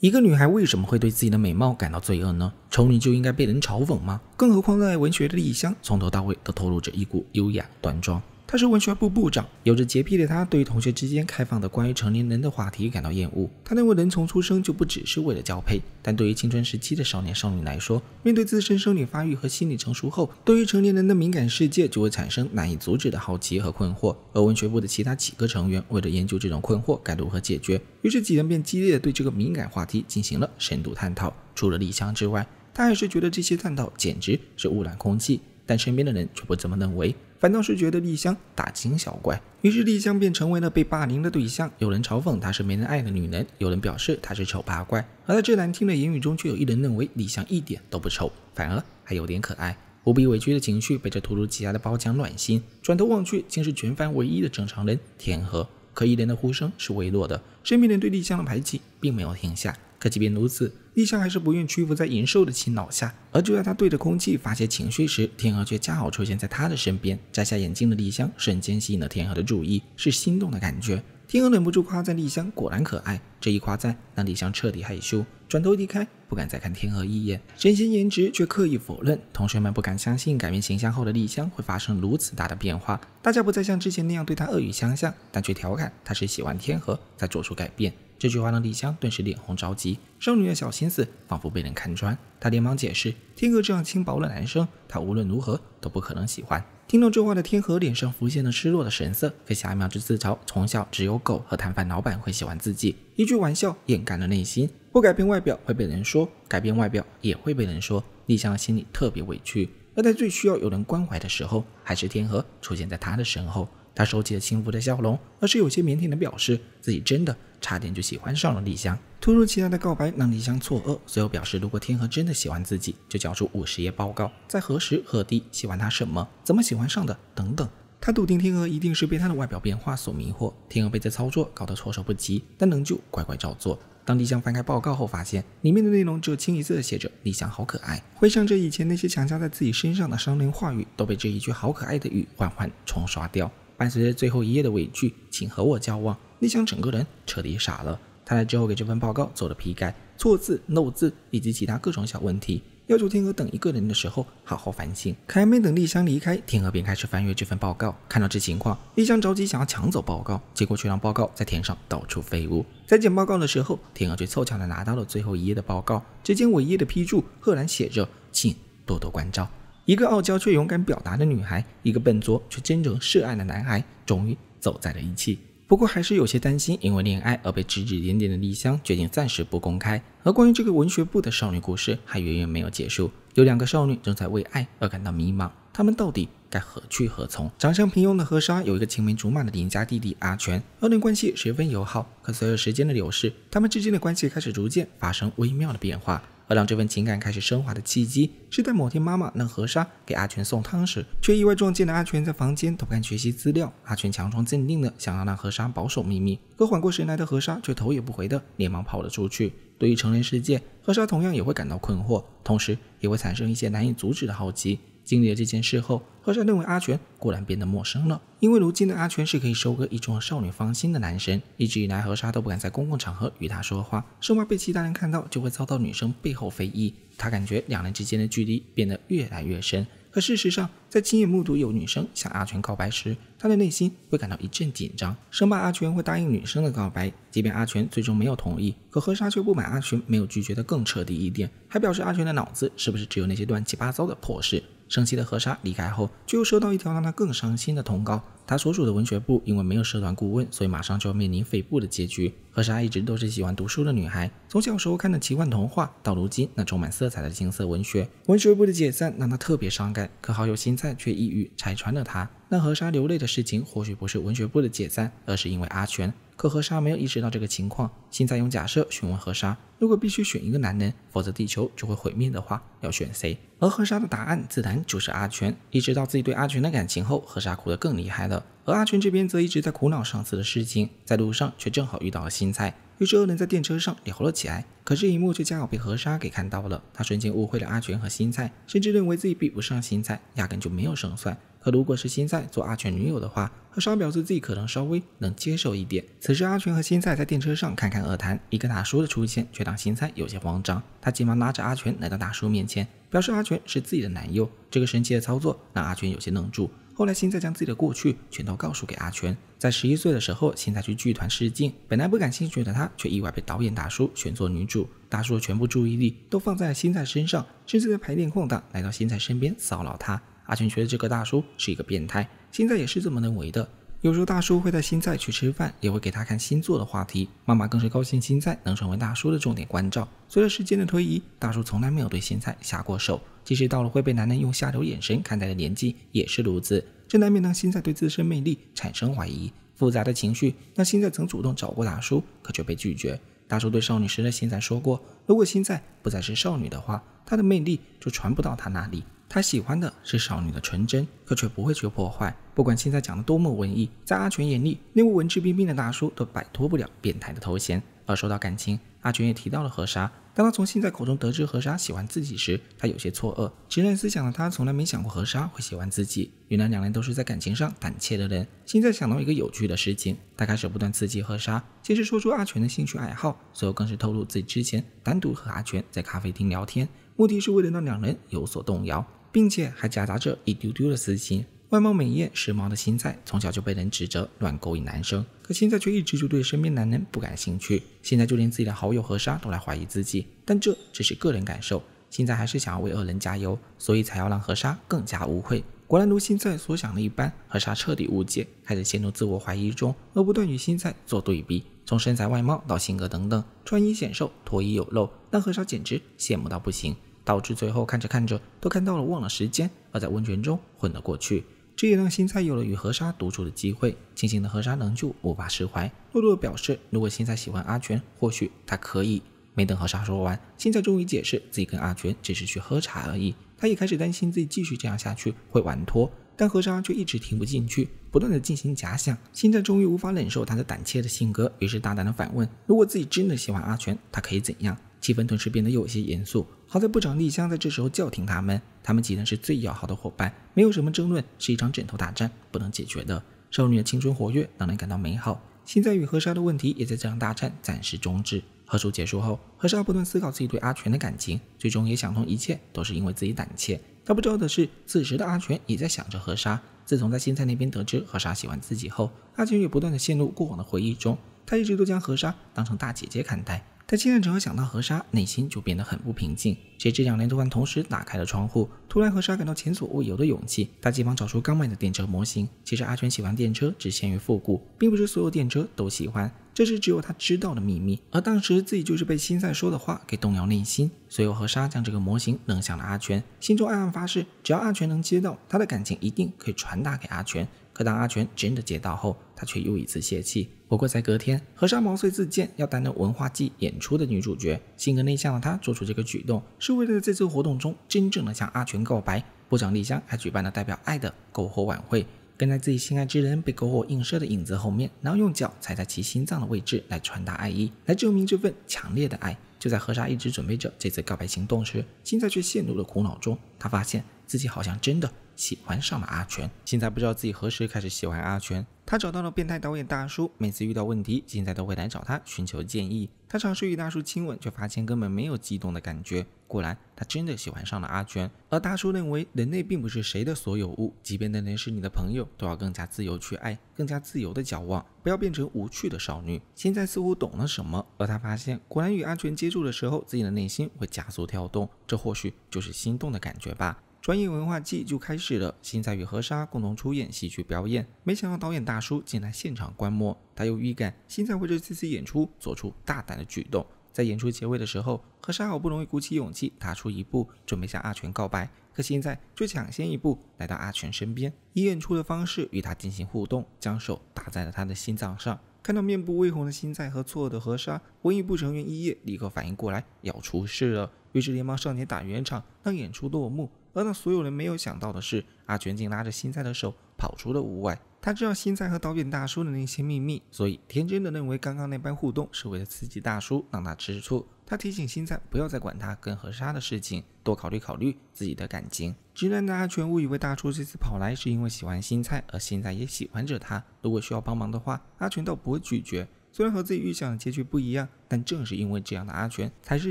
一个女孩为什么会对自己的美貌感到罪恶呢？丑女就应该被人嘲讽吗？更何况热爱文学的李湘，从头到尾都透露着一股优雅端庄。他是文学部部长，有着洁癖的他对于同学之间开放的关于成年人的话题感到厌恶。他认为人从出生就不只是为了交配，但对于青春时期的少年少女来说，面对自身生理发育和心理成熟后，对于成年人的敏感世界就会产生难以阻止的好奇和困惑。而文学部的其他几个成员为了研究这种困惑该如何解决，于是几人便激烈的对这个敏感话题进行了深度探讨。除了丽香之外，他还是觉得这些探讨简直是污染空气，但身边的人却不这么认为。反倒是觉得丽香大惊小怪，于是丽香便成为了被霸凌的对象。有人嘲讽她是没人爱的女人，有人表示她是丑八怪。而在这难听的言语中，却有一人认为丽香一点都不丑，反而还有点可爱。无比委屈的情绪被这突如其来的褒奖暖心。转头望去，竟是全班唯一的正常人天和。可一人的呼声是微弱的，身边人对丽香的排挤并没有停下。可即便如此，丽香还是不愿屈服在银兽的侵扰下，而就在她对着空气发泄情绪时，天鹅却恰好出现在她的身边。摘下眼镜的丽香瞬间吸引了天鹅的注意，是心动的感觉。天鹅忍不住夸赞丽香果然可爱，这一夸赞让丽香彻底害羞，转头离开，不敢再看天鹅一眼。神仙颜值却刻意否认，同学们不敢相信改变形象后的丽香会发生如此大的变化。大家不再像之前那样对她恶语相向，但却调侃她是喜欢天鹅在做出改变。这句话让丽香顿时脸红着急，少女的小心思仿佛被人看穿，她连忙解释：天河这样轻薄的男生，她无论如何都不可能喜欢。听到这话的天河脸上浮现了失落的神色，下一秒就自嘲：从小只有狗和摊贩老板会喜欢自己，一句玩笑掩盖了内心。不改变外表会被人说，改变外表也会被人说。丽香心里特别委屈，而在最需要有人关怀的时候，还是天河出现在她的身后。他收起了轻浮的笑容，而是有些腼腆的表示自己真的差点就喜欢上了丽香。突如其来的告白让丽香错愕，随后表示如果天河真的喜欢自己，就交出五十页报告，在何时何地喜欢他什么，怎么喜欢上的等等。他笃定天鹅一定是被他的外表变化所迷惑。天鹅被这操作搞得措手不及，但仍旧乖乖照做。当丽香翻开报告后，发现里面的内容只有清一色的写着“丽香好可爱”。回想着以前那些强加在自己身上的伤人话语，都被这一句“好可爱的语”缓缓冲刷掉。伴随着最后一页的尾句“请和我交往”，丽香整个人彻底傻了。他来之后给这份报告做了批改，错字、漏字以及其他各种小问题，要求天鹅等一个人的时候好好反省。可还没等丽香离开，天鹅便开始翻阅这份报告。看到这情况，丽香着急想要抢走报告，结果却让报告在天上到处飞舞。在捡报告的时候，天鹅却凑巧的拿到了最后一页的报告，只见尾页的批注赫然写着“请多多关照”。一个傲娇却勇敢表达的女孩，一个笨拙却真诚示爱的男孩，终于走在了一起。不过还是有些担心，因为恋爱而被指指点点的丽香，决定暂时不公开。而关于这个文学部的少女故事，还远远没有结束。有两个少女正在为爱而感到迷茫，他们到底该何去何从？长相平庸的河沙有一个青梅竹马的邻家弟弟阿全，二人关系十分友好。可随着时间的流逝，他们之间的关系开始逐渐发生微妙的变化。而让这份情感开始升华的契机，是在某天妈妈让何莎给阿全送汤时，却意外撞见了阿全在房间偷看学习资料。阿全强装镇定的想要让何莎保守秘密，可缓过神来的何莎却头也不回的连忙跑了出去。对于成人世界，何莎同样也会感到困惑，同时也会产生一些难以阻止的好奇。经历了这件事后，和尚认为阿全固然变得陌生了。因为如今的阿全是可以收割一众少女芳心的男神，一直以来和尚都不敢在公共场合与他说话，生怕被其他人看到就会遭到女生背后非议。他感觉两人之间的距离变得越来越深。可事实上，在亲眼目睹有女生向阿全告白时，他的内心会感到一阵紧张，生怕阿全会答应女生的告白。即便阿全最终没有同意，可和莎却不满阿全没有拒绝的更彻底一点，还表示阿全的脑子是不是只有那些乱七八糟的破事？生气的河沙离开后，就收到一条让他更伤心的通告。他所属的文学部因为没有社团顾问，所以马上就要面临废部的结局。何莎一直都是喜欢读书的女孩，从小时候看的奇幻童话到如今那充满色彩的金色文学，文学部的解散让她特别伤感。可好友心菜却一语拆穿了她，让河沙流泪的事情或许不是文学部的解散，而是因为阿全。可河沙没有意识到这个情况，心菜用假设询问河沙，如果必须选一个男人，否则地球就会毁灭的话，要选谁？而河沙的答案自然就是阿全。意识到自己对阿全的感情后，河沙哭得更厉害了。而阿全这边则一直在苦恼上次的事情，在路上却正好遇到了新菜，于是二人在电车上聊了起来。可这一幕却恰好被河沙给看到了，他瞬间误会了阿全和新菜，甚至认为自己比不上新菜，压根就没有胜算。可如果是新菜做阿全女友的话，河沙表示自己可能稍微能接受一点。此时阿全和新菜在电车上侃侃而谈，一个大叔的出现却让新菜有些慌张，他急忙拉着阿全来到大叔面前，表示阿全是自己的男友。这个神奇的操作让阿全有些愣住。后来，新在将自己的过去全都告诉给阿全。在十一岁的时候，新在去剧团试镜，本来不感兴趣的他，却意外被导演大叔选做女主。大叔的全部注意力都放在了新在身上，甚至在排练空档来到新在身边骚扰他。阿全觉得这个大叔是一个变态，现在也是这么认为的。有时候大叔会带新菜去吃饭，也会给他看星座的话题。妈妈更是高兴新菜能成为大叔的重点关照。随着时间的推移，大叔从来没有对新菜下过手，即使到了会被男人用下流眼神看待的年纪，也是如此。这难免让新菜对自身魅力产生怀疑，复杂的情绪让新菜曾主动找过大叔，可却被拒绝。大叔对少女时的新菜说过，如果新菜不再是少女的话，她的魅力就传不到他那里。他喜欢的是少女的纯真，可却不会去破坏。不管现在讲的多么文艺，在阿全眼里，那位文质彬彬的大叔都摆脱不了变态的头衔。而说到感情，阿全也提到了何莎。当他从现在口中得知何莎喜欢自己时，他有些错愕。直业思想的他，从来没想过何莎会喜欢自己。原来两人都是在感情上胆怯的人。现在想到一个有趣的事情，他开始不断刺激何莎，先是说出阿全的兴趣爱好，随后更是透露自己之前单独和阿全在咖啡厅聊天，目的是为了让两人有所动摇。并且还夹杂着一丢丢的私心。外貌美艳、时髦的新菜，从小就被人指责乱勾引男生，可现在却一直就对身边男人不感兴趣。现在就连自己的好友何沙都来怀疑自己，但这只是个人感受。现在还是想要为恶人加油，所以才要让何沙更加无愧。果然如辛在所想的一般，何沙彻底误解，开始陷入自我怀疑中，而不断与新菜做对比，从身材外貌到性格等等，穿衣显瘦，脱衣有肉，让何沙简直羡慕到不行。导致最后看着看着都看到了忘了时间，而在温泉中混了过去。这也让新菜有了与河沙独处的机会，清醒的河沙仍旧无法释怀，懦弱的表示如果新菜喜欢阿全，或许他可以。没等河沙说完，新菜终于解释自己跟阿全只是去喝茶而已。他也开始担心自己继续这样下去会玩脱，但河沙却一直听不进去，不断的进行假想。新菜终于无法忍受他的胆怯的性格，于是大胆的反问：如果自己真的喜欢阿全，他可以怎样？气氛顿时变得有些严肃。好在部长丽香在这时候叫停他们，他们几人是最要好的伙伴，没有什么争论，是一场枕头大战不能解决的。少女的青春活跃让人感到美好。现菜与何沙的问题也在这场大战暂时终止。和书结束后，何沙不断思考自己对阿全的感情，最终也想通，一切都是因为自己胆怯。他不知道的是，此时的阿全也在想着何沙。自从在新菜那边得知何沙喜欢自己后，阿全也不断的陷入过往的回忆中。他一直都将何沙当成大姐姐看待。在青濑只要想到河沙，内心就变得很不平静。谁知两人多晚同时打开了窗户，突然河沙感到前所未有的勇气。他急忙找出刚买的电车模型。其实阿全喜欢电车，只限于复古，并不是所有电车都喜欢，这是只有他知道的秘密。而当时自己就是被新赛说的话给动摇内心。随后河沙将这个模型扔向了阿全，心中暗暗发誓，只要阿全能接到，他的感情一定可以传达给阿全。可当阿全真的接到后，他却又一次泄气。不过在隔天，何莎毛遂自荐要担任文化祭演出的女主角，性格内向的她做出这个举动，是为了在这次活动中真正的向阿全告白。部长丽香还举办了代表爱的篝火晚会，跟在自己心爱之人被篝火映射的影子后面，然后用脚踩在其心脏的位置来传达爱意，来证明这份强烈的爱。就在何莎一直准备着这次告白行动时，心在却陷入了苦恼中，他发现。自己好像真的喜欢上了阿全，现在不知道自己何时开始喜欢阿全。他找到了变态导演大叔，每次遇到问题，现在都会来找他寻求建议。他尝试与大叔亲吻，却发现根本没有激动的感觉。果然，他真的喜欢上了阿全。而大叔认为，人类并不是谁的所有物，即便那人是你的朋友，都要更加自由去爱，更加自由的交往，不要变成无趣的少女。现在似乎懂了什么，而他发现，果然与阿全接触的时候，自己的内心会加速跳动，这或许就是心动的感觉吧。文艺文化季就开始了，新在与何沙共同出演戏剧表演，没想到导演大叔竟来现场观摩。他有预感，新在会对这次演出做出大胆的举动。在演出结尾的时候，何沙好不容易鼓起勇气踏出一步，准备向阿全告白，可心在却抢先一步来到阿全身边，以演出的方式与他进行互动，将手搭在了他的心脏上。看到面部微红的新在和错愕的何沙，文艺部成员一叶立刻反应过来，要出事了。于是连忙上前打圆场，让演出落幕。而让所有人没有想到的是，阿全竟拉着新菜的手跑出了屋外。他知道新菜和导演大叔的那些秘密，所以天真的认为刚刚那般互动是为了刺激大叔，让他吃醋。他提醒新菜不要再管他跟何沙的事情，多考虑考虑自己的感情。直男的阿全误以为大叔这次跑来是因为喜欢新菜，而现在也喜欢着他。如果需要帮忙的话，阿全倒不会拒绝。虽然和自己预想的结局不一样，但正是因为这样的阿全，才是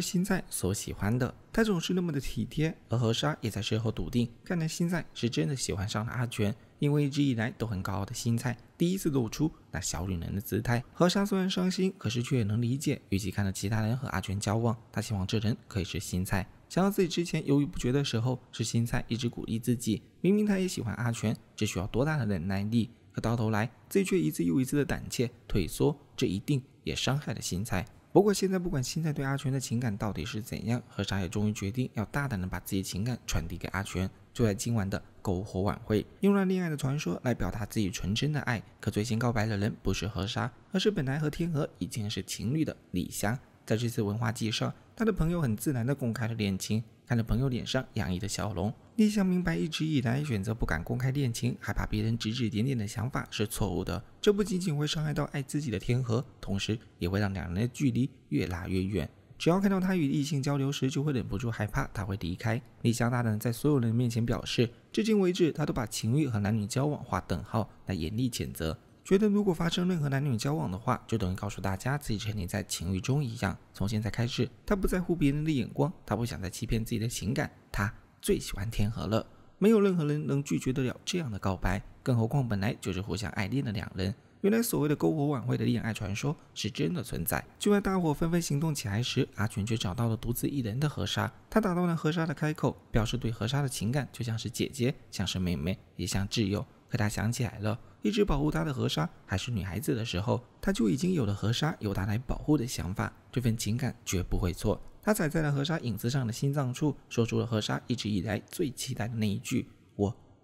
新菜所喜欢的。他总是那么的体贴，而何沙也在事后笃定，看来新菜是真的喜欢上了阿全。因为一直以来都很高傲的新菜，第一次露出那小女人的姿态。何沙虽然伤心，可是却也能理解。与其看到其他人和阿全交往，他希望这人可以是新菜。想到自己之前犹豫不决的时候，是新菜一直鼓励自己。明明他也喜欢阿全，这需要多大的忍耐力？到头来，自己却一次又一次的胆怯退缩，这一定也伤害了新菜。不过现在，不管新菜对阿全的情感到底是怎样，何沙也终于决定要大胆的把自己情感传递给阿全。就在今晚的篝火晚会，用了恋爱的传说来表达自己纯真的爱。可最先告白的人不是何沙，而是本来和天鹅已经是情侣的李湘。在这次文化祭上，他的朋友很自然的公开了恋情。看着朋友脸上洋溢的笑容，丽香明白一直以来选择不敢公开恋情，害怕别人指指点点的想法是错误的。这不仅仅会伤害到爱自己的天河，同时也会让两人的距离越拉越远。只要看到他与异性交流时，就会忍不住害怕他会离开。丽香大胆在所有人面前表示，至今为止他都把情欲和男女交往划等号，来严厉谴责。觉得如果发生任何男女交往的话，就等于告诉大家自己沉溺在情欲中一样。从现在开始，他不在乎别人的眼光，他不想再欺骗自己的情感。他最喜欢天河了，没有任何人能拒绝得了这样的告白，更何况本来就是互相爱恋的两人。原来所谓的篝火晚会的恋爱传说是真的存在。就在大伙纷纷行动起来时，阿群却找到了独自一人的河沙。他打断了河沙的开口，表示对河沙的情感就像是姐姐，像是妹妹，也像挚友。可他想起来了，一直保护他的河沙，还是女孩子的时候，他就已经有了河沙有他来保护的想法，这份情感绝不会错。他踩在了河沙影子上的心脏处，说出了河沙一直以来最期待的那一句。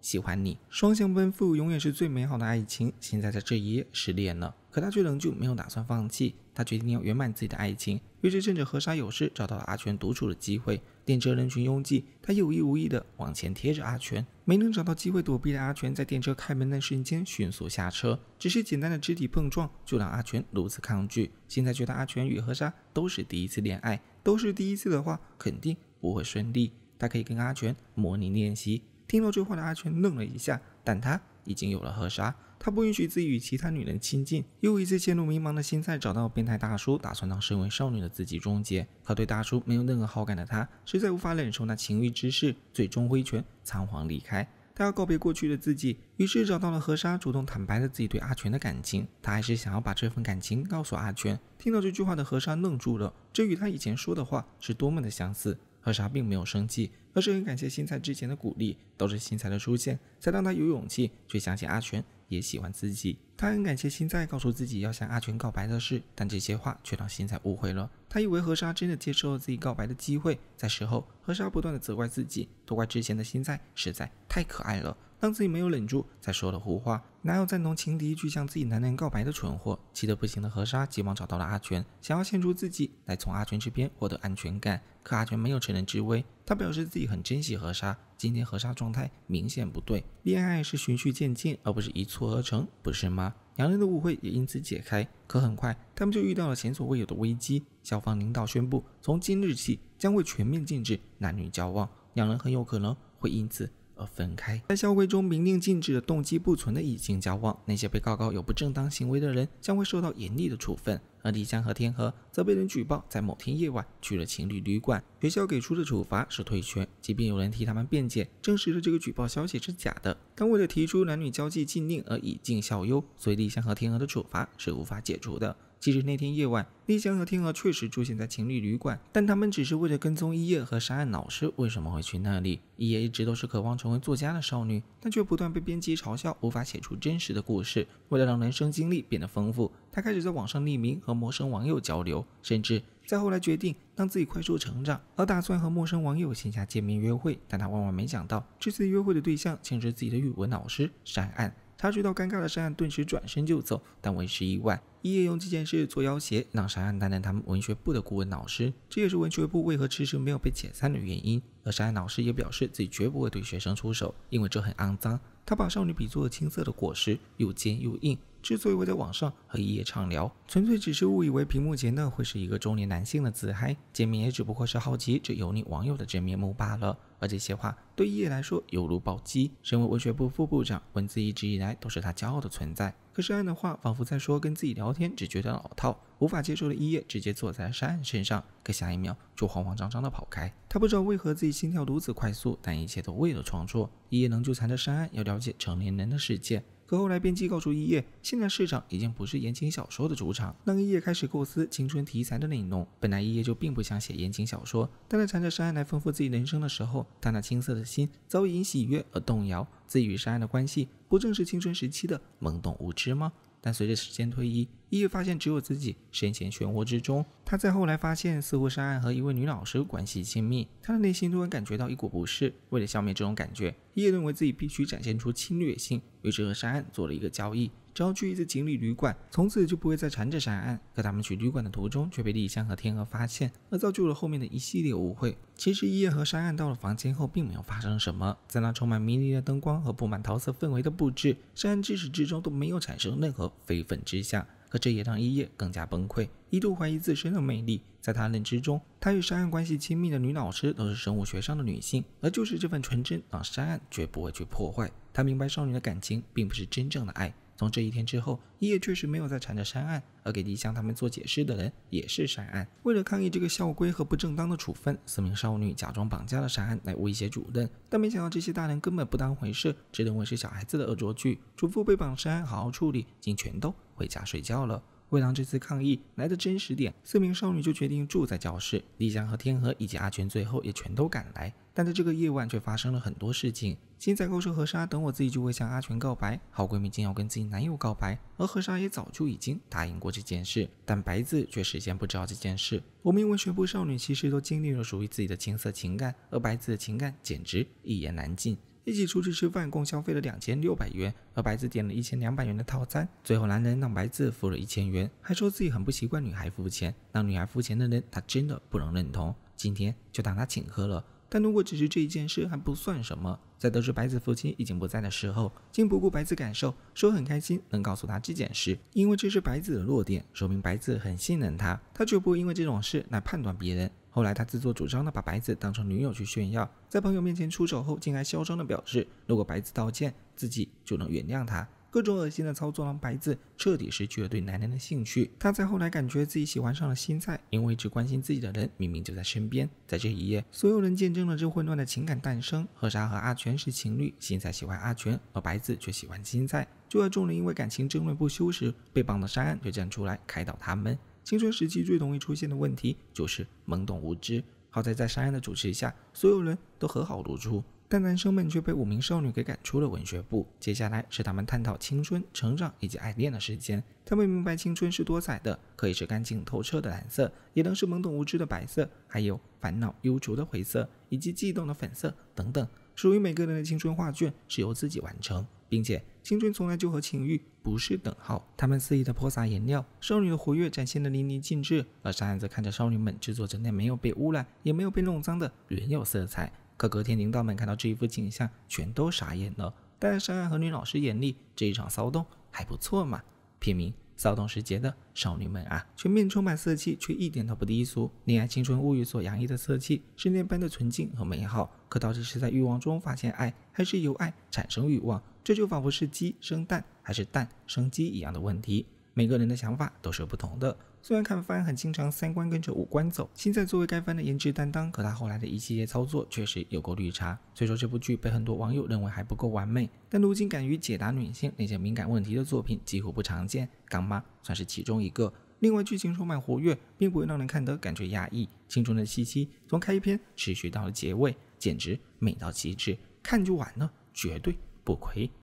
喜欢你，双向奔赴永远是最美好的爱情。现在在这一夜失恋了，可他却仍旧没有打算放弃。他决定要圆满自己的爱情，于是趁着河沙有事，找到了阿全独处的机会。电车人群拥挤，他有意无意的往前贴着阿全，没能找到机会躲避的阿全，在电车开门那瞬间迅速下车。只是简单的肢体碰撞，就让阿全如此抗拒。现在觉得阿全与河沙都是第一次恋爱，都是第一次的话，肯定不会顺利。他可以跟阿全模拟练习。听到这话的阿全愣了一下，但他已经有了河沙，他不允许自己与其他女人亲近，又一次陷入迷茫的心菜找到变态大叔，打算让身为少女的自己终结。可对大叔没有任何好感的他，实在无法忍受那情欲之事，最终挥拳仓皇离开，他要告别过去的自己，于是找到了河沙，主动坦白了自己对阿全的感情。他还是想要把这份感情告诉阿全。听到这句话的河沙愣住了，这与他以前说的话是多么的相似。何莎并没有生气，而是很感谢新菜之前的鼓励。都是新菜的出现，才让他有勇气去相信阿全也喜欢自己。他很感谢新菜告诉自己要向阿全告白的事，但这些话却让新菜误会了。他以为何莎真的接受了自己告白的机会。在事后，何莎不断的责怪自己，都怪之前的新菜实在太可爱了。当自己没有忍住，才说了胡话。哪有赞同情敌去向自己男人告白的蠢货？气得不行的何沙急忙找到了阿全，想要献出自己来从阿全这边获得安全感。可阿全没有承人之危，他表示自己很珍惜何沙。今天何沙状态明显不对，恋爱是循序渐进，而不是一蹴而成，不是吗？两人的误会也因此解开。可很快，他们就遇到了前所未有的危机。校方领导宣布，从今日起将会全面禁止男女交往，两人很有可能会因此。而分开，在校规中明令禁止的动机不存的异性交往，那些被告告有不正当行为的人将会受到严厉的处分。而丽香和天河则被人举报，在某天夜晚去了情侣旅馆。学校给出的处罚是退学，即便有人替他们辩解，证实了这个举报消息是假的，但为了提出男女交际禁令而以儆效尤，所以丽香和天河的处罚是无法解除的。其实那天夜晚，丽香和天鹅确实出现在情侣旅馆，但他们只是为了跟踪一叶和山岸老师。为什么会去那里？一叶一直都是渴望成为作家的少女，但却不断被编辑嘲笑，无法写出真实的故事。为了让人生经历变得丰富，她开始在网上匿名和陌生网友交流，甚至在后来决定让自己快速成长，而打算和陌生网友线下见面约会。但她万万没想到，这次约会的对象竟是自己的语文老师山岸。察觉到尴尬的山岸顿时转身就走，但为时已晚。伊野用这件事做要挟，让山岸担任他们文学部的顾问老师，这也是文学部为何迟迟没有被解散的原因。而山岸老师也表示自己绝不会对学生出手，因为这很肮脏。他把少女比作青涩的果实，又尖又硬。之所以会在网上和一夜畅聊，纯粹只是误以为屏幕前的会是一个中年男性的自嗨，见面也只不过是好奇这油腻网友的真面目罢了。而这些话对一夜来说犹如暴击。身为文学部副部长，文字一直以来都是他骄傲的存在。可是岸安的话仿佛在说跟自己聊天只觉得老套，无法接受的。一夜直接坐在了山岸身上，可下一秒就慌慌张张的跑开。他不知道为何自己心跳如此快速，但一切都为了创作。一夜仍旧缠着山岸，要了解成年人的世界。可后来，编辑告诉一叶，现在市场已经不是言情小说的主场。当一叶开始构思青春题材的内容，本来一叶就并不想写言情小说。但在缠着山岸来丰富自己人生的时候，他那青涩的心早已因喜悦而动摇。自己与山岸的关系，不正是青春时期的懵懂无知吗？但随着时间推移，叶发现只有自己身陷漩涡之中。他在后来发现，似乎山岸和一位女老师关系亲密，他的内心突然感觉到一股不适。为了消灭这种感觉，叶认为自己必须展现出侵略性，于是和山岸做了一个交易。只要去一次锦鲤旅馆，从此就不会再缠着山岸。可他们去旅馆的途中却被丽香和天鹅发现，而造就了后面的一系列误会。其实一叶和山岸到了房间后，并没有发生什么。在那充满迷离的灯光和布满桃色氛围的布置，山岸自始至终都没有产生任何非分之想。可这也让一叶更加崩溃，一度怀疑自身的魅力。在他认知中，他与山岸关系亲密的女老师都是生物学上的女性，而就是这份纯真让山岸绝不会去破坏。他明白少女的感情并不是真正的爱。从这一天之后，一叶确实没有再缠着山岸，而给丽香他们做解释的人也是山岸。为了抗议这个校规和不正当的处分，四名少女假装绑架了山岸来威胁主任，但没想到这些大人根本不当回事，只认为是小孩子的恶作剧。主妇被绑山岸好好处理，竟全都回家睡觉了。为让这次抗议来的真实点，四名少女就决定住在教室。丽江和天河以及阿全最后也全都赶来，但在这个夜晚却发生了很多事情。新仔告诉何莎，等我自己就会向阿全告白。好闺蜜竟要跟自己男友告白，而何莎也早就已经答应过这件事，但白子却事先不知道这件事。我们因为学部少女其实都经历了属于自己的青涩情感，而白子的情感简直一言难尽。一起出去吃饭，共消费了两千六百元，而白子点了一千两百元的套餐，最后男人让白子付了一千元，还说自己很不习惯女孩付钱，让女孩付钱的人，他真的不能认同。今天就当他请客了，但如果只是这一件事还不算什么，在得知白子父亲已经不在的时候，竟不顾白子感受，说很开心能告诉他这件事，因为这是白子的弱点，说明白子很信任他，他绝不会因为这种事来判断别人。后来，他自作主张的把白子当成女友去炫耀，在朋友面前出手后，竟还嚣张的表示，如果白子道歉，自己就能原谅他。各种恶心的操作让白子彻底失去了对男人的兴趣。他在后来感觉自己喜欢上了新菜，因为一直关心自己的人明明就在身边。在这一夜，所有人见证了这混乱的情感诞生。贺莎和阿全是情侣，新菜喜欢阿全，而白子却喜欢新菜。就在众人因为感情争论不休时，被绑的山岸却站出来开导他们。青春时期最容易出现的问题就是懵懂无知。好在在山安的主持下，所有人都和好如初。但男生们却被五名少女给赶出了文学部。接下来是他们探讨青春、成长以及爱恋的时间。他们明白青春是多彩的，可以是干净透彻的蓝色，也能是懵懂无知的白色，还有烦恼忧愁的灰色，以及悸动的粉色等等。属于每个人的青春画卷是由自己完成，并且青春从来就和情欲。不是等号，他们肆意的泼洒颜料，少女的活跃展现的淋漓尽致，而山岸则看着少女们制作着那没有被污染，也没有被弄脏的原有色彩。可隔天，领导们看到这一幅景象，全都傻眼了。但是山岸和女老师眼里，这一场骚动还不错嘛。片名：骚动时节的少女们啊，全面充满色气，却一点都不低俗。恋爱、青春、物欲所洋溢的色气，是那般的纯净和美好。可到底是在欲望中发现爱，还是由爱产生欲望？这就仿佛是鸡生蛋。还是蛋生鸡一样的问题，每个人的想法都是不同的。虽然看番很经常三观跟着五官走，现在作为该番的颜值担当可他后来的一系列操作确实有够绿茶。虽说这部剧被很多网友认为还不够完美，但如今敢于解答女性那些敏感问题的作品几乎不常见，港妈算是其中一个。另外剧情充满活跃，并不会让人看得感觉压抑，青春的气息从开篇持续到了结尾，简直美到极致，看就完了，绝对不亏。